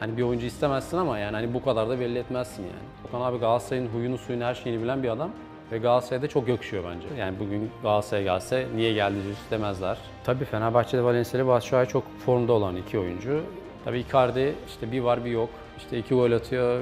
Hani bir oyuncu istemezsin ama yani hani bu kadar da belli etmezsin yani. Okan abi Galatasaray'ın huyunu suyunu her şeyini bilen bir adam. Ve Galatasaray'da çok yakışıyor bence. Yani bugün Galatasaray'a gelse niye geldi demezler. Tabii Fenerbahçe'de Valencia'da Batshuayi çok formda olan iki oyuncu. Tabii Icardi işte bir var bir yok. İşte iki gol atıyor.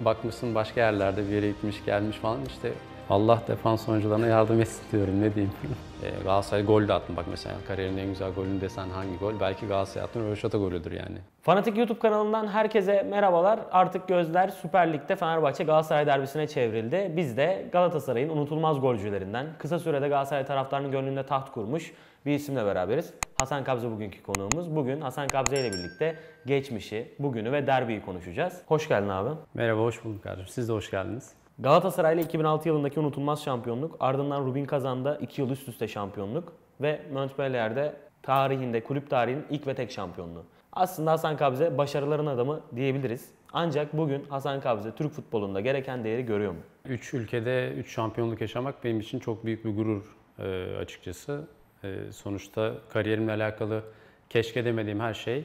Bakmışsın başka yerlerde bir yere gitmiş gelmiş falan. İşte Allah defans oyuncularına yardım etsin diyorum ne diyeyim. Ee, Galatasaray gol de attın bak mesela kariyerin en güzel golünü desen hangi gol? Belki Galatasaray attın Röveşata golüdür yani. Fanatik YouTube kanalından herkese merhabalar. Artık gözler Süper Lig'de Fenerbahçe Galatasaray derbisine çevrildi. Biz de Galatasaray'ın unutulmaz golcülerinden, kısa sürede Galatasaray taraftarının gönlünde taht kurmuş bir isimle beraberiz. Hasan Kabze bugünkü konuğumuz. Bugün Hasan Kabze ile birlikte geçmişi, bugünü ve derbiyi konuşacağız. Hoş geldin abi. Merhaba, hoş bulduk kardeşim. Siz de hoş geldiniz. Galatasaray'la 2006 yılındaki unutulmaz şampiyonluk, ardından Rubin Kazan'da 2 yıl üst üste şampiyonluk ve Montpellier'de tarihinde, kulüp tarihinin ilk ve tek şampiyonluğu. Aslında Hasan Kabze başarıların adamı diyebiliriz. Ancak bugün Hasan Kabze Türk futbolunda gereken değeri görüyor mu? 3 ülkede 3 şampiyonluk yaşamak benim için çok büyük bir gurur e, açıkçası. E, sonuçta kariyerimle alakalı keşke demediğim her şey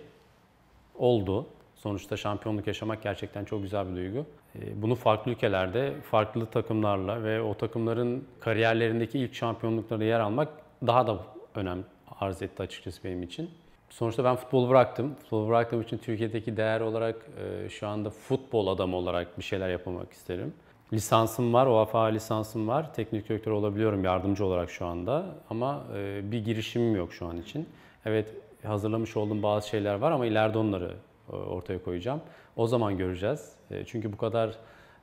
oldu. Sonuçta şampiyonluk yaşamak gerçekten çok güzel bir duygu. Ee, bunu farklı ülkelerde, farklı takımlarla ve o takımların kariyerlerindeki ilk şampiyonluklara yer almak daha da önem arz etti açıkçası benim için. Sonuçta ben futbolu bıraktım. Futbolu bıraktığım için Türkiye'deki değer olarak e, şu anda futbol adamı olarak bir şeyler yapmak isterim. Lisansım var, UEFA lisansım var. Teknik direktör olabiliyorum yardımcı olarak şu anda. Ama e, bir girişimim yok şu an için. Evet hazırlamış olduğum bazı şeyler var ama ileride onları e, ortaya koyacağım. O zaman göreceğiz. E, çünkü bu kadar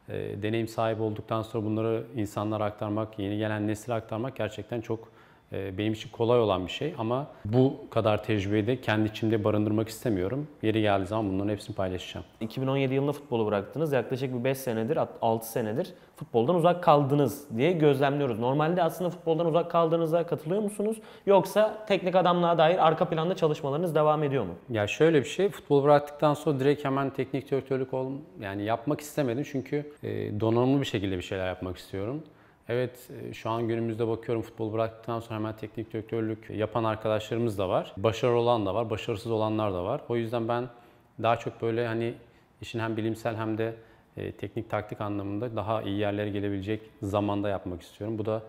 e, deneyim sahibi olduktan sonra bunları insanlara aktarmak, yeni gelen nesile aktarmak gerçekten çok ee, benim için kolay olan bir şey ama bu kadar tecrübeyi de kendi içimde barındırmak istemiyorum. Yeri geldiği zaman bunların hepsini paylaşacağım. 2017 yılında futbolu bıraktınız. Yaklaşık bir 5 senedir, 6 senedir futboldan uzak kaldınız diye gözlemliyoruz. Normalde aslında futboldan uzak kaldığınıza katılıyor musunuz? Yoksa teknik adamlığa dair arka planda çalışmalarınız devam ediyor mu? Ya şöyle bir şey, futbol bıraktıktan sonra direkt hemen teknik direktörlük olm yani yapmak istemedim çünkü e, donanımlı bir şekilde bir şeyler yapmak istiyorum. Evet e, şu an günümüzde bakıyorum futbol bıraktıktan sonra hemen teknik direktörlük yapan arkadaşlarımız da var. Başarılı olan da var, başarısız olanlar da var. O yüzden ben daha çok böyle hani işin hem bilimsel hem de e, teknik taktik anlamında daha iyi yerlere gelebilecek zamanda yapmak istiyorum. Bu da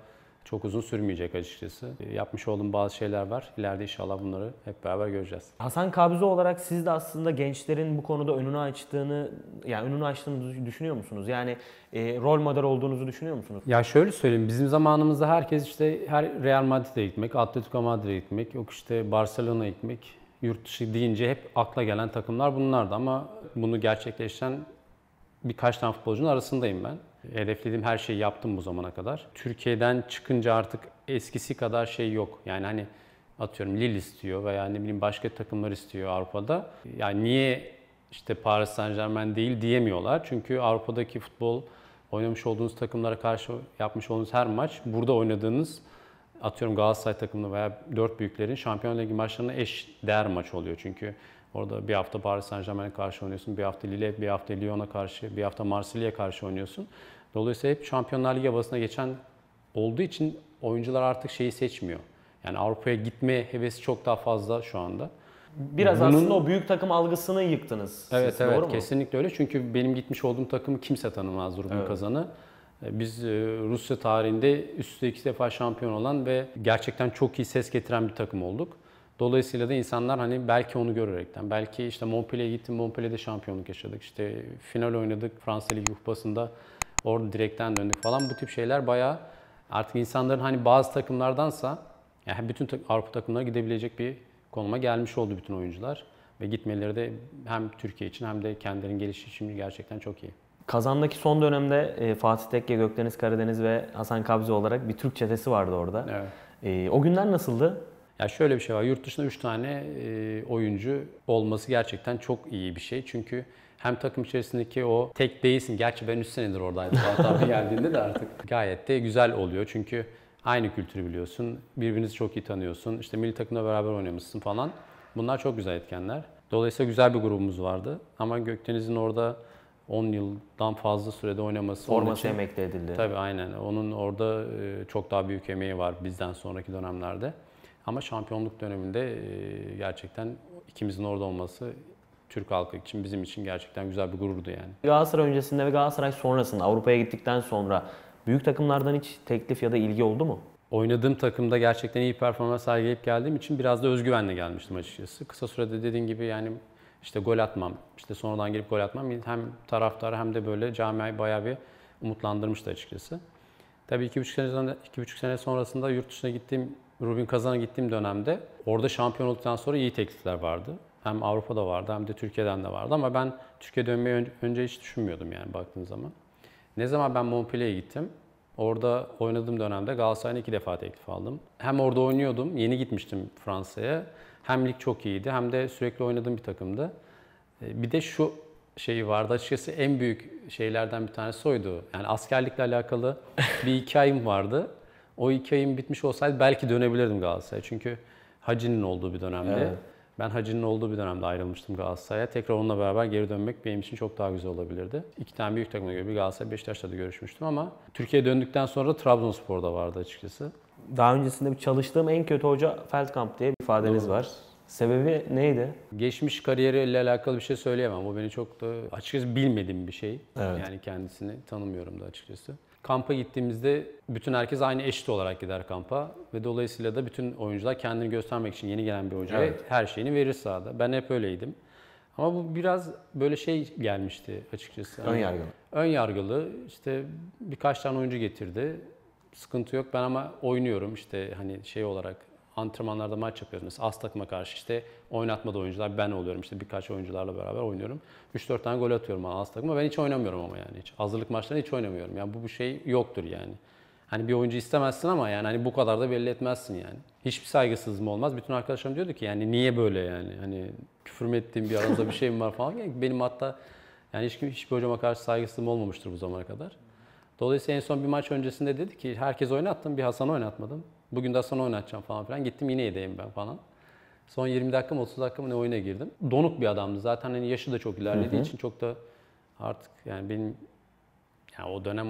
çok uzun sürmeyecek açıkçası. E, yapmış olduğum bazı şeyler var. İleride inşallah bunları hep beraber göreceğiz. Hasan Kabze olarak siz de aslında gençlerin bu konuda önünü açtığını, yani önünü açtığını düşünüyor musunuz? Yani e, rol model olduğunuzu düşünüyor musunuz? Ya şöyle söyleyeyim. Bizim zamanımızda herkes işte her Real Madrid'e gitmek, Atletico Madrid'e gitmek, yok işte Barcelona'ya gitmek, yurt dışı deyince hep akla gelen takımlar bunlardı ama bunu gerçekleştiren birkaç tane futbolcunun arasındayım ben hedeflediğim her şeyi yaptım bu zamana kadar. Türkiye'den çıkınca artık eskisi kadar şey yok. Yani hani atıyorum Lille istiyor veya ne bileyim başka takımlar istiyor Avrupa'da. Yani niye işte Paris Saint Germain değil diyemiyorlar. Çünkü Avrupa'daki futbol oynamış olduğunuz takımlara karşı yapmış olduğunuz her maç burada oynadığınız atıyorum Galatasaray takımını veya dört büyüklerin Şampiyon Ligi maçlarına eş değer maç oluyor. Çünkü orada bir hafta Paris Saint Germain'e karşı oynuyorsun, bir hafta Lille, bir hafta Lyon'a karşı, bir hafta Marsilya'ya karşı oynuyorsun. Dolayısıyla hep Şampiyonlar Ligi havasına geçen olduğu için oyuncular artık şeyi seçmiyor. Yani Avrupa'ya gitme hevesi çok daha fazla şu anda. Biraz Bunun, aslında o büyük takım algısını yıktınız. Evet siz, evet doğru mu? kesinlikle öyle. Çünkü benim gitmiş olduğum takımı kimse tanımaz Rubin evet. Kazan'ı. E, biz e, Rusya tarihinde üst üste iki defa şampiyon olan ve gerçekten çok iyi ses getiren bir takım olduk. Dolayısıyla da insanlar hani belki onu görerekten, belki işte Montpellier'e gittim, Montpellier'de şampiyonluk yaşadık. İşte final oynadık, Fransa Ligi Kupası'nda Orada direkten döndük falan. Bu tip şeyler bayağı artık insanların hani bazı takımlardansa yani bütün Avrupa takımlarına gidebilecek bir konuma gelmiş oldu bütün oyuncular. Ve gitmeleri de hem Türkiye için hem de kendilerinin gelişi için gerçekten çok iyi. Kazandaki son dönemde e, Fatih Tekke, Gökdeniz Karadeniz ve Hasan Kabze olarak bir Türk çetesi vardı orada. Evet. E, o günler nasıldı? Ya şöyle bir şey var. Yurt dışında 3 tane e, oyuncu olması gerçekten çok iyi bir şey. Çünkü hem takım içerisindeki o tek değilsin. Gerçi ben 3 senedir oradaydım. Fatih abi geldiğinde de artık gayet de güzel oluyor. Çünkü aynı kültürü biliyorsun. Birbirinizi çok iyi tanıyorsun. İşte milli takımla beraber oynamışsın falan. Bunlar çok güzel etkenler. Dolayısıyla güzel bir grubumuz vardı. Ama Gökdeniz'in orada 10 yıldan fazla sürede oynaması. Forması için, emekli edildi. Tabii aynen. Onun orada e, çok daha büyük emeği var bizden sonraki dönemlerde. Ama şampiyonluk döneminde e, gerçekten ikimizin orada olması Türk halkı için bizim için gerçekten güzel bir gururdu yani. Galatasaray öncesinde ve Galatasaray sonrasında Avrupa'ya gittikten sonra büyük takımlardan hiç teklif ya da ilgi oldu mu? Oynadığım takımda gerçekten iyi performans sergileyip geldiğim için biraz da özgüvenle gelmiştim açıkçası. Kısa sürede dediğin gibi yani işte gol atmam, işte sonradan gelip gol atmam hem taraftarı hem de böyle camiayı bayağı bir umutlandırmıştı açıkçası. Tabii iki buçuk sene, iki buçuk sene sonrasında yurt dışına gittiğim, Rubin Kazan'a gittiğim dönemde orada şampiyon olduktan sonra iyi teklifler vardı. Hem Avrupa'da vardı hem de Türkiye'den de vardı ama ben Türkiye dönmeyi önce hiç düşünmüyordum yani baktığın zaman. Ne zaman ben Montpellier'e gittim. Orada oynadığım dönemde Galatasaray'ın iki defa teklif aldım. Hem orada oynuyordum, yeni gitmiştim Fransa'ya. Hem lig çok iyiydi hem de sürekli oynadığım bir takımdı. Ee, bir de şu şeyi vardı açıkçası en büyük şeylerden bir tanesi oydu. Yani askerlikle alakalı bir hikayem vardı. O iki bitmiş olsaydı belki dönebilirdim Galatasaray'a. Çünkü Hacı'nın olduğu bir dönemde. Evet. Ben Hacı'nın olduğu bir dönemde ayrılmıştım Galatasaray'a. Tekrar onunla beraber geri dönmek benim için çok daha güzel olabilirdi. İki tane büyük takıma göre bir Galatasaray Beşiktaş'ta da görüşmüştüm ama Türkiye'ye döndükten sonra Trabzonspor'da vardı açıkçası. Daha öncesinde bir çalıştığım en kötü hoca Feldkamp diye bir ifadeniz Doğru. var. Sebebi neydi? Geçmiş kariyeriyle alakalı bir şey söyleyemem. Bu beni çok da açıkçası bilmediğim bir şey. Evet. Yani kendisini tanımıyorum da açıkçası kampa gittiğimizde bütün herkes aynı eşit olarak gider kampa ve dolayısıyla da bütün oyuncular kendini göstermek için yeni gelen bir hocaya evet. her şeyini verir sahada. Ben hep öyleydim. Ama bu biraz böyle şey gelmişti açıkçası. Ön yargılı. Ön yargılı. İşte birkaç tane oyuncu getirdi. Sıkıntı yok. Ben ama oynuyorum işte hani şey olarak antrenmanlarda maç yapıyoruz. Mesela az takıma karşı işte oynatmadı oyuncular ben oluyorum. İşte birkaç oyuncularla beraber oynuyorum. 3-4 tane gol atıyorum az takıma. Ben hiç oynamıyorum ama yani. Hiç. Hazırlık maçlarında hiç oynamıyorum. Yani bu bir şey yoktur yani. Hani bir oyuncu istemezsin ama yani hani bu kadar da belli etmezsin yani. Hiçbir saygısızlığım mı olmaz. Bütün arkadaşlarım diyordu ki yani niye böyle yani? Hani küfür mü ettiğim bir aranızda bir şey mi var falan. Yani benim hatta yani hiç, hiçbir hocama karşı saygısızlığım olmamıştır bu zamana kadar. Dolayısıyla en son bir maç öncesinde dedi ki herkes oynattım bir Hasan oynatmadım. Bugün de sana oynatacağım falan filan. Gittim yine yedeyim ben falan. Son 20 dakika mı 30 dakika mı ne oyuna girdim. Donuk bir adamdı. Zaten hani yaşı da çok ilerlediği için çok da artık yani benim yani o dönem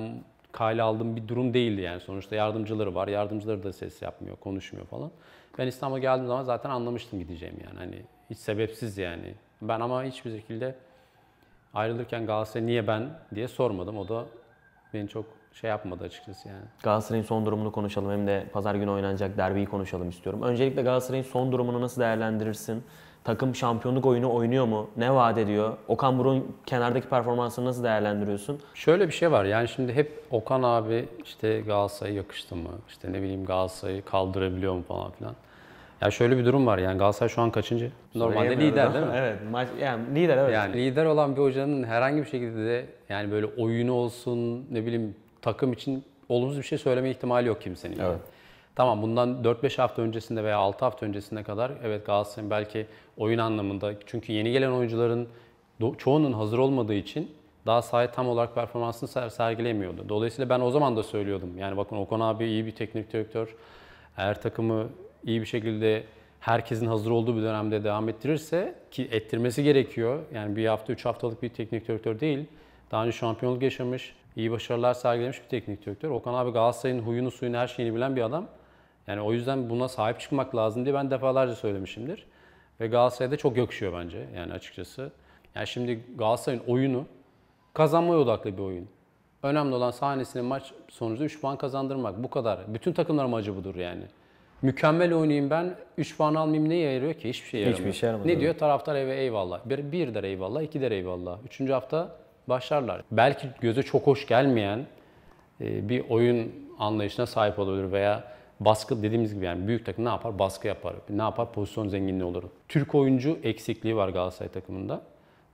kale aldığım bir durum değildi yani. Sonuçta yardımcıları var. Yardımcıları da ses yapmıyor, konuşmuyor falan. Ben İstanbul'a geldiğim zaman zaten anlamıştım gideceğim yani. Hani hiç sebepsiz yani. Ben ama hiçbir şekilde ayrılırken Galatasaray niye ben diye sormadım. O da beni çok şey yapmadı açıkçası yani. Galatasaray'ın son durumunu konuşalım hem de pazar günü oynanacak derbiyi konuşalım istiyorum. Öncelikle Galatasaray'ın son durumunu nasıl değerlendirirsin? Takım şampiyonluk oyunu oynuyor mu? Ne vaat ediyor? Okan Burun kenardaki performansını nasıl değerlendiriyorsun? Şöyle bir şey var yani şimdi hep Okan abi işte Galatasaray'a yakıştı mı? İşte ne bileyim Galatasaray'ı kaldırabiliyor mu falan filan. Ya şöyle bir durum var yani Galatasaray şu an kaçıncı? Normalde lider değil mi? evet. Maç, yani lider evet. Yani lider olan bir hocanın herhangi bir şekilde de yani böyle oyunu olsun ne bileyim takım için olumsuz bir şey söyleme ihtimali yok kimsenin. Evet. Yani. Tamam bundan 4-5 hafta öncesinde veya 6 hafta öncesinde kadar evet Galatasaray'ın belki oyun anlamında çünkü yeni gelen oyuncuların çoğunun hazır olmadığı için daha sahaya tam olarak performansını ser sergilemiyordu. Dolayısıyla ben o zaman da söylüyordum. Yani bakın Okan abi iyi bir teknik direktör. Eğer takımı iyi bir şekilde herkesin hazır olduğu bir dönemde devam ettirirse ki ettirmesi gerekiyor. Yani bir hafta, üç haftalık bir teknik direktör değil. Daha önce şampiyonluk yaşamış, iyi başarılar sergilemiş bir teknik direktör. Okan abi Galatasaray'ın huyunu suyunu her şeyini bilen bir adam. Yani o yüzden buna sahip çıkmak lazım diye ben defalarca söylemişimdir. Ve Galatasaray'da çok yakışıyor bence yani açıkçası. Yani şimdi Galatasaray'ın oyunu kazanmaya odaklı bir oyun. Önemli olan sahnesini maç sonucu 3 puan kazandırmak. Bu kadar. Bütün takımlar amacı budur yani. Mükemmel oynayayım ben, 3 puan almayayım neye yarıyor ki? Hiçbir şey yaramıyor. Hiçbir şey yaramıyor. Ne diyor? Taraftar eve eyvallah. bir der eyvallah, iki der eyvallah. 3. hafta başlarlar. Belki göze çok hoş gelmeyen e, bir oyun anlayışına sahip olabilir veya baskı dediğimiz gibi yani büyük takım ne yapar? Baskı yapar. Ne yapar? Pozisyon zenginliği olur. Türk oyuncu eksikliği var Galatasaray takımında.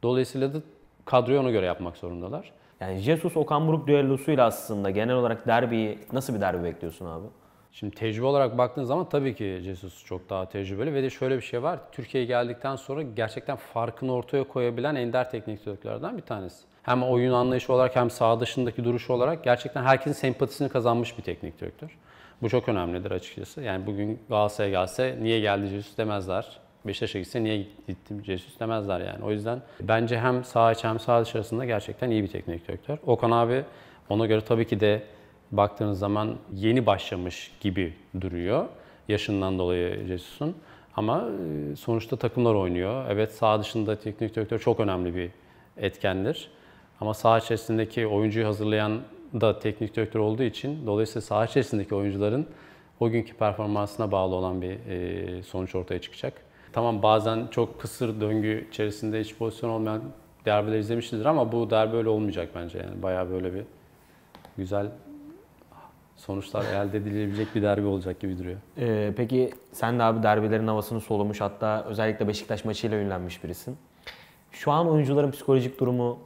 Dolayısıyla da kadroyu ona göre yapmak zorundalar. Yani Jesus Okan Buruk düellosuyla aslında genel olarak derbiyi nasıl bir derbi bekliyorsun abi? Şimdi tecrübe olarak baktığın zaman tabii ki Jesus çok daha tecrübeli ve de şöyle bir şey var. Türkiye'ye geldikten sonra gerçekten farkını ortaya koyabilen ender teknik direktörlerden bir tanesi hem oyun anlayışı olarak hem sağ dışındaki duruşu olarak gerçekten herkesin sempatisini kazanmış bir teknik direktör. Bu çok önemlidir açıkçası. Yani bugün Galatasaray'a gelse niye geldi Jesus demezler. Beşiktaş'a gitse niye gittim Jesus demezler yani. O yüzden bence hem sağ içi hem sağ dışı arasında gerçekten iyi bir teknik direktör. Okan abi ona göre tabii ki de baktığınız zaman yeni başlamış gibi duruyor. Yaşından dolayı Jesus'un. Ama e, sonuçta takımlar oynuyor. Evet sağ dışında teknik direktör çok önemli bir etkendir. Ama saha içerisindeki oyuncuyu hazırlayan da teknik direktör olduğu için dolayısıyla saha içerisindeki oyuncuların o günkü performansına bağlı olan bir e, sonuç ortaya çıkacak. Tamam bazen çok kısır döngü içerisinde hiç pozisyon olmayan derbiler izlemişizdir ama bu derbi öyle olmayacak bence. Yani bayağı böyle bir güzel sonuçlar elde edilebilecek bir derbi olacak gibi duruyor. Ee, peki sen de abi derbilerin havasını solumuş hatta özellikle Beşiktaş maçıyla ünlenmiş birisin. Şu an oyuncuların psikolojik durumu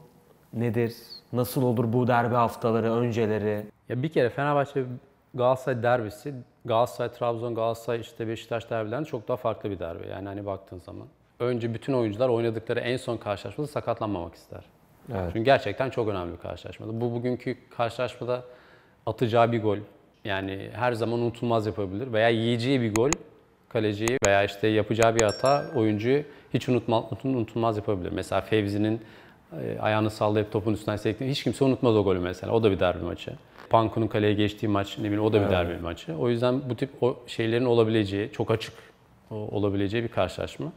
nedir? Nasıl olur bu derbi haftaları, önceleri? Ya bir kere Fenerbahçe Galatasaray derbisi, Galatasaray, Trabzon, Galatasaray, işte Beşiktaş derbilerinden çok daha farklı bir derbi. Yani hani baktığın zaman. Önce bütün oyuncular oynadıkları en son karşılaşmada sakatlanmamak ister. Evet. Çünkü gerçekten çok önemli bir karşılaşmada. Bu bugünkü karşılaşmada atacağı bir gol. Yani her zaman unutulmaz yapabilir. Veya yiyeceği bir gol kaleciyi veya işte yapacağı bir hata oyuncuyu hiç unutma, unutulmaz yapabilir. Mesela Fevzi'nin ee, ayağını sallayıp topun üstünden sektiğini Hiç kimse unutmaz o golü mesela. O da bir derbi maçı. Panku'nun kaleye geçtiği maç ne bileyim o da bir evet. derbi maçı. O yüzden bu tip o şeylerin olabileceği, çok açık olabileceği bir karşılaşma.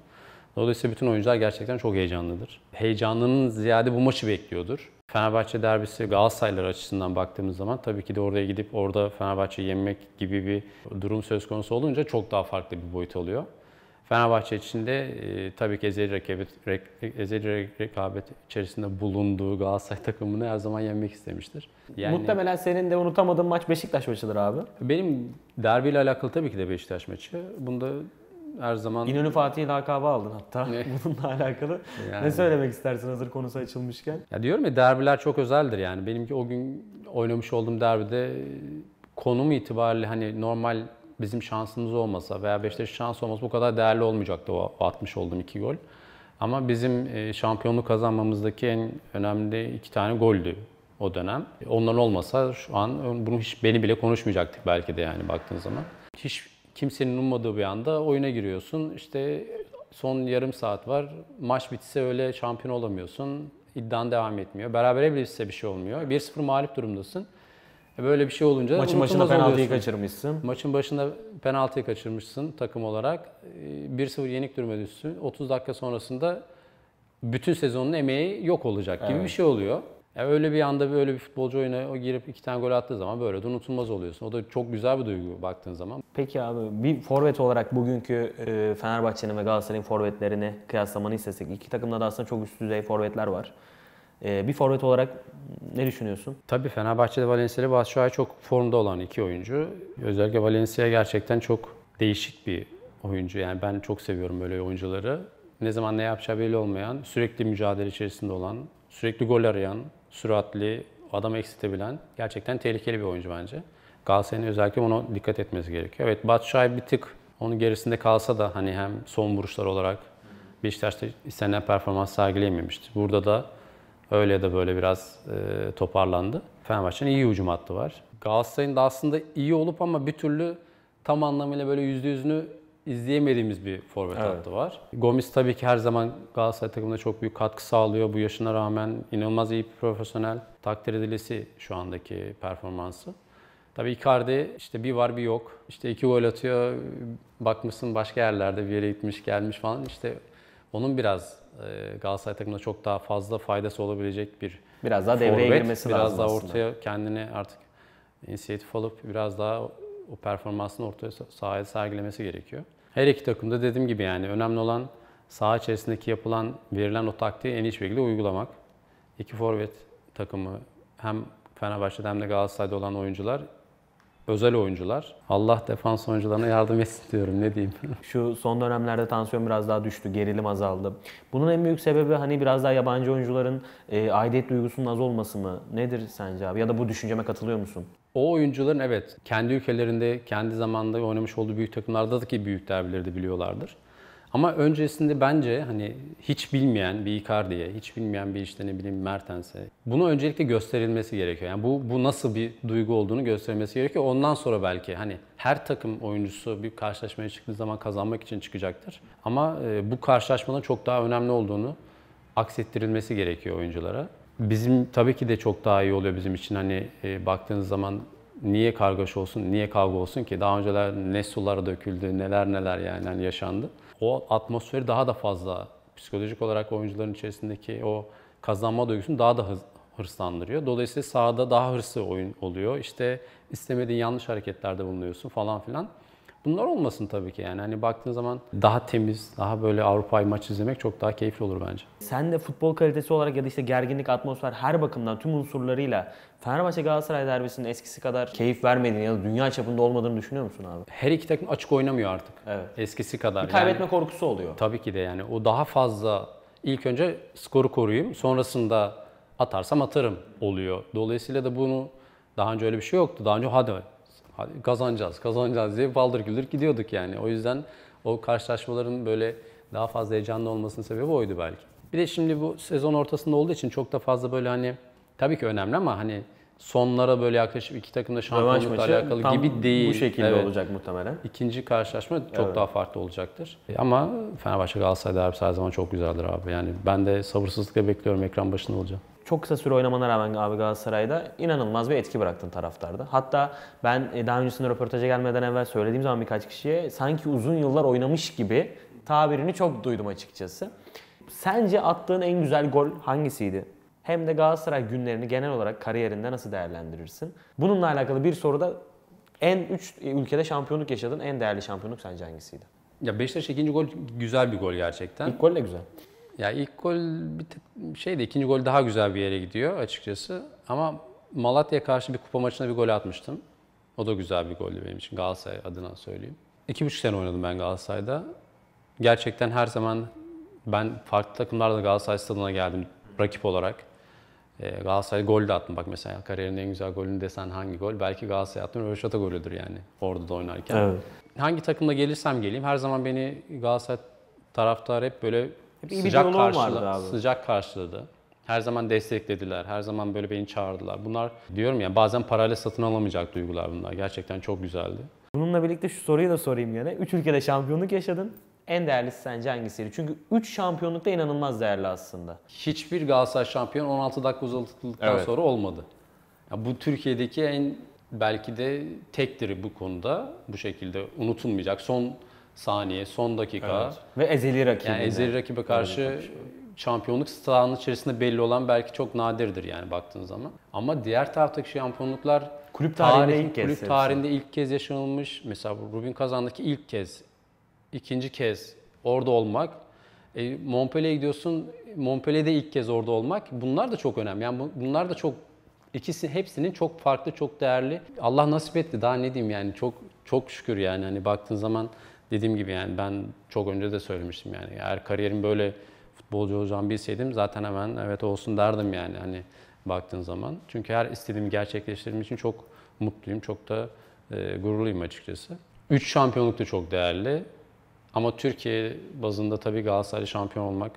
Dolayısıyla bütün oyuncular gerçekten çok heyecanlıdır. Heyecanlının ziyade bu maçı bekliyordur. Fenerbahçe derbisi Galatasaraylar açısından baktığımız zaman tabii ki de oraya gidip orada Fenerbahçe yenmek gibi bir durum söz konusu olunca çok daha farklı bir boyut alıyor. Fenerbahçe için de e, tabii ki ezeli rekabet, re, ezeli rekabet içerisinde bulunduğu Galatasaray takımını her zaman yenmek istemiştir. Yani, Muhtemelen senin de unutamadığın maç Beşiktaş maçıdır abi. Benim derbiyle alakalı tabii ki de Beşiktaş maçı. Bunda her zaman... İnönü Fatih lakabı aldın hatta bununla alakalı. Yani... Ne söylemek istersin hazır konusu açılmışken? Ya diyorum ya derbiler çok özeldir yani. Benimki o gün oynamış olduğum derbide konum itibariyle hani normal bizim şansımız olmasa veya Beşiktaş'ın şansı olmasa bu kadar değerli olmayacaktı o atmış olduğum iki gol. Ama bizim e, şampiyonluk kazanmamızdaki en önemli iki tane goldü o dönem. Onların olmasa şu an bunu hiç beni bile konuşmayacaktık belki de yani baktığın zaman. Hiç kimsenin ummadığı bir anda oyuna giriyorsun. İşte son yarım saat var. Maç bitse öyle şampiyon olamıyorsun. İddian devam etmiyor. Berabere bile bir şey olmuyor. 1-0 mağlup durumdasın. E, böyle bir şey olunca Maçın başında penaltıyı oluyorsun. kaçırmışsın. Maçın başında penaltıyı kaçırmışsın takım olarak. 1-0 e, yenik duruma düşsün. 30 dakika sonrasında bütün sezonun emeği yok olacak gibi evet. bir şey oluyor. Yani öyle bir anda böyle bir futbolcu oyuna o girip iki tane gol attığı zaman böyle de unutulmaz oluyorsun. O da çok güzel bir duygu baktığın zaman. Peki abi bir forvet olarak bugünkü e, Fenerbahçe'nin ve Galatasaray'ın forvetlerini kıyaslamanı istesek iki takımda da aslında çok üst düzey forvetler var. Ee, bir forvet olarak ne düşünüyorsun? Tabii Fenerbahçe'de Valencia ile Batshuayi çok formda olan iki oyuncu. Özellikle Valencia gerçekten çok değişik bir oyuncu. Yani ben çok seviyorum böyle oyuncuları. Ne zaman ne yapacağı belli olmayan, sürekli mücadele içerisinde olan, sürekli gol arayan, süratli, adamı eksiltebilen gerçekten tehlikeli bir oyuncu bence. Galatasaray'ın özellikle ona dikkat etmesi gerekiyor. Evet Batshuayi bir tık onun gerisinde kalsa da hani hem son vuruşlar olarak Beşiktaş'ta istenilen performans sergileyememişti. Burada da Öyle ya da böyle biraz e, toparlandı. Fenerbahçe'nin iyi hücum hattı var. Galatasaray'ın da aslında iyi olup ama bir türlü tam anlamıyla böyle yüzde yüzünü izleyemediğimiz bir forvet evet. hattı var. Gomis tabii ki her zaman Galatasaray takımına çok büyük katkı sağlıyor. Bu yaşına rağmen inanılmaz iyi bir profesyonel. Takdir edilesi şu andaki performansı. Tabii Icardi işte bir var bir yok. İşte iki gol atıyor. Bakmışsın başka yerlerde bir yere gitmiş gelmiş falan. İşte onun biraz e, Galatasaray takımına çok daha fazla faydası olabilecek bir biraz daha forvet. devreye girmesi biraz lazım. Biraz daha ortaya aslında. kendini artık inisiyatif alıp biraz daha o performansını ortaya sahaya sergilemesi gerekiyor. Her iki takımda dediğim gibi yani önemli olan saha içerisindeki yapılan verilen o taktiği en iyi şekilde uygulamak. İki forvet takımı hem Fenerbahçe'de hem de Galatasaray'da olan oyuncular özel oyuncular. Allah defans oyuncularına yardım etsin diyorum ne diyeyim. Şu son dönemlerde tansiyon biraz daha düştü, gerilim azaldı. Bunun en büyük sebebi hani biraz daha yabancı oyuncuların e, aidiyet duygusunun az olması mı? Nedir sence abi? Ya da bu düşünceme katılıyor musun? O oyuncuların evet kendi ülkelerinde, kendi zamanında oynamış olduğu büyük takımlarda da ki büyük derbileri de biliyorlardır. Ama öncesinde bence hani hiç bilmeyen bir Icardi'ye, hiç bilmeyen bir işte ne bileyim Mertens'e bunu öncelikle gösterilmesi gerekiyor. Yani bu, bu nasıl bir duygu olduğunu gösterilmesi gerekiyor. Ondan sonra belki hani her takım oyuncusu bir karşılaşmaya çıktığı zaman kazanmak için çıkacaktır. Ama e, bu karşılaşmanın çok daha önemli olduğunu aksettirilmesi gerekiyor oyunculara. Bizim tabii ki de çok daha iyi oluyor bizim için. Hani e, baktığınız zaman niye kargaşa olsun, niye kavga olsun ki? Daha önceler ne sulara döküldü, neler neler yani hani yaşandı o atmosferi daha da fazla psikolojik olarak oyuncuların içerisindeki o kazanma duygusunu daha da hırslandırıyor. Dolayısıyla sahada daha hırslı oyun oluyor. İşte istemediğin yanlış hareketlerde bulunuyorsun falan filan. Bunlar olmasın tabii ki yani. Hani baktığın zaman daha temiz, daha böyle Avrupa'yı maç izlemek çok daha keyifli olur bence. Sen de futbol kalitesi olarak ya da işte gerginlik, atmosfer her bakımdan tüm unsurlarıyla Fenerbahçe Galatasaray derbisinin eskisi kadar keyif vermediğini ya da dünya çapında olmadığını düşünüyor musun abi? Her iki takım açık oynamıyor artık. Evet. Eskisi kadar. Bir kaybetme yani, korkusu oluyor. Tabii ki de yani o daha fazla ilk önce skoru koruyayım sonrasında atarsam atarım oluyor. Dolayısıyla da bunu daha önce öyle bir şey yoktu. Daha önce hadi kazanacağız, kazanacağız diye baldır güldür gidiyorduk yani. O yüzden o karşılaşmaların böyle daha fazla heyecanlı olmasının sebebi oydu belki. Bir de şimdi bu sezon ortasında olduğu için çok da fazla böyle hani tabii ki önemli ama hani sonlara böyle yaklaşıp iki takım da şampiyonlukla alakalı tam gibi değil. Bu şekilde evet. olacak muhtemelen. İkinci karşılaşma çok evet. daha farklı olacaktır. E, ama Fenerbahçe Galatasaray derbisi her zaman çok güzeldir abi. Yani ben de sabırsızlıkla bekliyorum ekran başında olacağım çok kısa süre oynamana rağmen abi Galatasaray'da inanılmaz bir etki bıraktın taraftarda. Hatta ben e, daha öncesinde röportaja gelmeden evvel söylediğim zaman birkaç kişiye sanki uzun yıllar oynamış gibi tabirini çok duydum açıkçası. Sence attığın en güzel gol hangisiydi? Hem de Galatasaray günlerini genel olarak kariyerinde nasıl değerlendirirsin? Bununla alakalı bir soru da en 3 e, ülkede şampiyonluk yaşadın. En değerli şampiyonluk sence hangisiydi? Ya Beşiktaş ikinci gol güzel bir gol gerçekten. İlk gol de güzel. Ya ilk gol bir şey de ikinci gol daha güzel bir yere gidiyor açıkçası. Ama Malatya karşı bir kupa maçına bir gol atmıştım. O da güzel bir goldü benim için Galatasaray adına söyleyeyim. İki buçuk sene oynadım ben Galatasaray'da. Gerçekten her zaman ben farklı takımlarda Galatasaray stadına geldim rakip olarak. E, ee, Galatasaray gol de attım. Bak mesela kariyerin en güzel golünü desen hangi gol? Belki Galatasaray attım Röveşat'a golüdür yani orada da oynarken. Evet. Hangi takımda gelirsem geleyim her zaman beni Galatasaray taraftar hep böyle hep iyi sıcak bir diyalog vardı abi. Sıcak karşıladı. Her zaman desteklediler. Her zaman böyle beni çağırdılar. Bunlar diyorum ya bazen parayla satın alamayacak duygular bunlar. Gerçekten çok güzeldi. Bununla birlikte şu soruyu da sorayım yani. Üç ülkede şampiyonluk yaşadın. En değerlisi sence hangisiydi? Çünkü 3 şampiyonluk da inanılmaz değerli aslında. Hiçbir Galatasaray şampiyon 16 dakika uzatıldıktan evet. sonra olmadı. Ya bu Türkiye'deki en belki de tektir bu konuda. Bu şekilde unutulmayacak. Son saniye, son dakika. Evet. Ve ezeli rakibi. Yani ezeli rakibe karşı şampiyonluk sahanın içerisinde belli olan belki çok nadirdir yani baktığın zaman. Ama diğer taraftaki şampiyonluklar kulüp tarihinde tarih, ilk kez tarihinde ilk kez yaşanılmış. Mesela Rubin Kazan'daki ilk kez, ikinci kez orada olmak e, Montpellier'e gidiyorsun. Montpellier'de ilk kez orada olmak. Bunlar da çok önemli. Yani bunlar da çok ikisi hepsinin çok farklı, çok değerli. Allah nasip etti. Daha ne diyeyim yani çok çok şükür yani hani baktığın zaman dediğim gibi yani ben çok önce de söylemiştim yani eğer kariyerim böyle futbolcu olacağımı bilseydim zaten hemen evet olsun derdim yani hani baktığın zaman. Çünkü her istediğimi gerçekleştirdiğim için çok mutluyum, çok da e, gururluyum açıkçası. üç şampiyonluk da çok değerli. Ama Türkiye bazında tabii Galatasaray şampiyon olmak,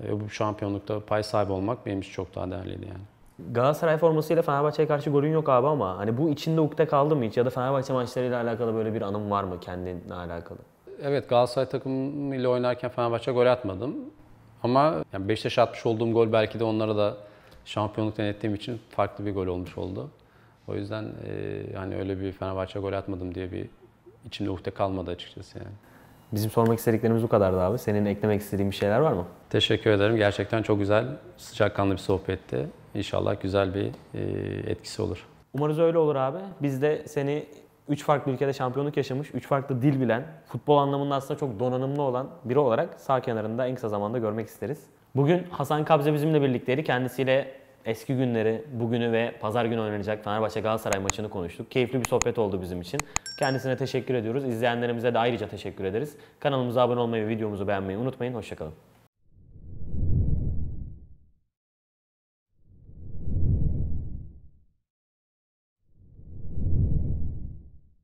ve bu şampiyonlukta pay sahibi olmak benim için çok daha değerliydi yani. Galatasaray formasıyla Fenerbahçe'ye karşı golün yok abi ama hani bu içinde ukde kaldı mı hiç ya da Fenerbahçe maçlarıyla alakalı böyle bir anım var mı kendinle alakalı? Evet Galatasaray takımıyla oynarken Fenerbahçe gol atmadım. Ama yani Beşiktaş'a atmış olduğum gol belki de onlara da şampiyonluk denettiğim için farklı bir gol olmuş oldu. O yüzden e, hani öyle bir Fenerbahçe gol atmadım diye bir içimde uhde kalmadı açıkçası yani. Bizim sormak istediklerimiz bu kadardı abi. Senin eklemek istediğin bir şeyler var mı? Teşekkür ederim. Gerçekten çok güzel, sıcakkanlı bir sohbetti. İnşallah güzel bir e, etkisi olur. Umarız öyle olur abi. Biz de seni 3 farklı ülkede şampiyonluk yaşamış, 3 farklı dil bilen, futbol anlamında aslında çok donanımlı olan biri olarak sağ kenarında en kısa zamanda görmek isteriz. Bugün Hasan Kabze bizimle birlikteydi. Kendisiyle eski günleri, bugünü ve pazar günü oynanacak Fenerbahçe Galatasaray maçını konuştuk. Keyifli bir sohbet oldu bizim için. Kendisine teşekkür ediyoruz. İzleyenlerimize de ayrıca teşekkür ederiz. Kanalımıza abone olmayı ve videomuzu beğenmeyi unutmayın. Hoşçakalın.